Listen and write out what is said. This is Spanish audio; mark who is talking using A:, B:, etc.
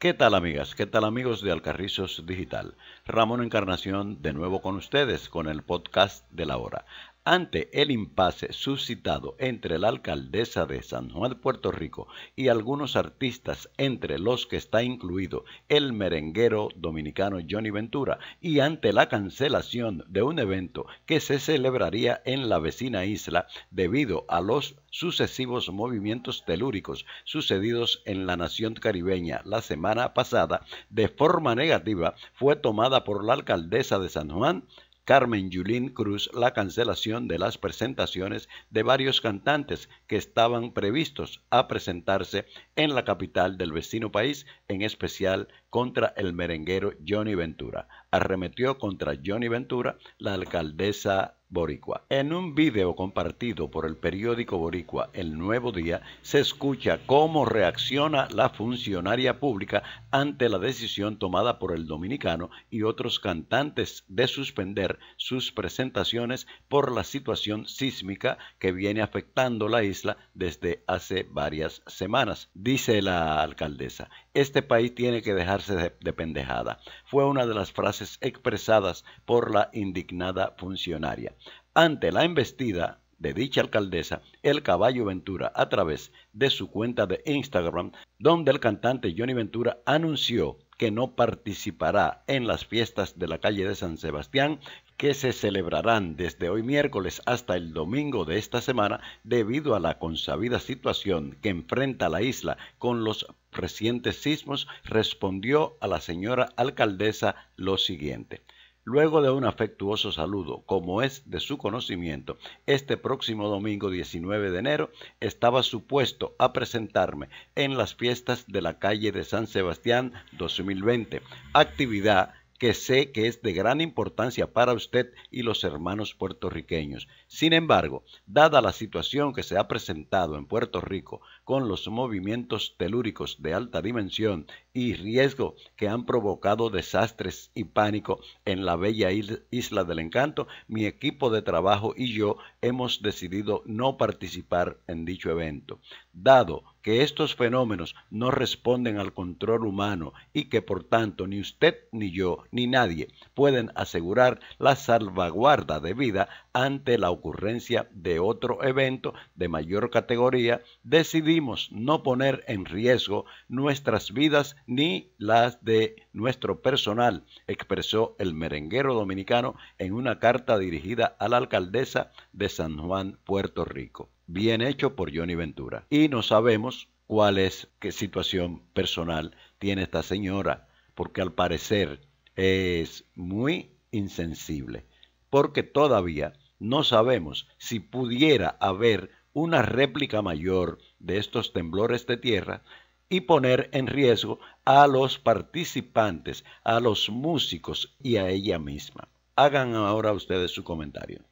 A: ¿Qué tal amigas? ¿Qué tal amigos de Alcarrizos Digital? Ramón Encarnación de nuevo con ustedes con el podcast de la hora. Ante el impasse suscitado entre la alcaldesa de San Juan de Puerto Rico y algunos artistas, entre los que está incluido el merenguero dominicano Johnny Ventura, y ante la cancelación de un evento que se celebraría en la vecina isla debido a los sucesivos movimientos telúricos sucedidos en la nación caribeña la semana pasada, de forma negativa fue tomada por la alcaldesa de San Juan, Carmen Yulín Cruz la cancelación de las presentaciones de varios cantantes que estaban previstos a presentarse en la capital del vecino país, en especial contra el merenguero Johnny Ventura. Arremetió contra Johnny Ventura la alcaldesa Boricua. En un video compartido por el periódico Boricua El Nuevo Día, se escucha cómo reacciona la funcionaria pública ante la decisión tomada por el dominicano y otros cantantes de suspender sus presentaciones por la situación sísmica que viene afectando la isla desde hace varias semanas, dice la alcaldesa. Este país tiene que dejarse de, pendejada. Fue una de las frases expresadas por la indignada funcionaria. Ante la embestida de dicha alcaldesa, el caballo Ventura, a través de su cuenta de Instagram, donde el cantante Johnny Ventura anunció que no participará en las fiestas de la calle de San Sebastián que se celebrarán desde hoy miércoles hasta el domingo de esta semana debido a la consabida situación que enfrenta la isla con los recientes sismos, respondió a la señora alcaldesa lo siguiente. Luego de un afectuoso saludo, como es de su conocimiento, este próximo domingo 19 de enero estaba supuesto a presentarme en las fiestas de la calle de San Sebastián 2020, actividad que sé que es de gran importancia para usted y los hermanos puertorriqueños. Sin embargo, dada la situación que se ha presentado en Puerto Rico con los movimientos telúricos de alta dimensión y riesgo que han provocado desastres y pánico en la bella isla del encanto, mi equipo de trabajo y yo hemos decidido no participar en dicho evento. Dado que estos fenómenos no responden al control humano y que por tanto ni usted ni yo ni nadie pueden asegurar la salvaguarda de vida ante la ocurrencia de otro evento de mayor categoría, decidimos no poner en riesgo nuestras vidas ni las de nuestro personal, expresó el merenguero dominicano en una carta dirigida a la alcaldesa de San Juan, Puerto Rico bien hecho por Johnny Ventura. Y no sabemos cuál es, qué situación personal tiene esta señora, porque al parecer es muy insensible, porque todavía no sabemos si pudiera haber una réplica mayor de estos temblores de tierra y poner en riesgo a los participantes, a los músicos y a ella misma. Hagan ahora ustedes su comentario.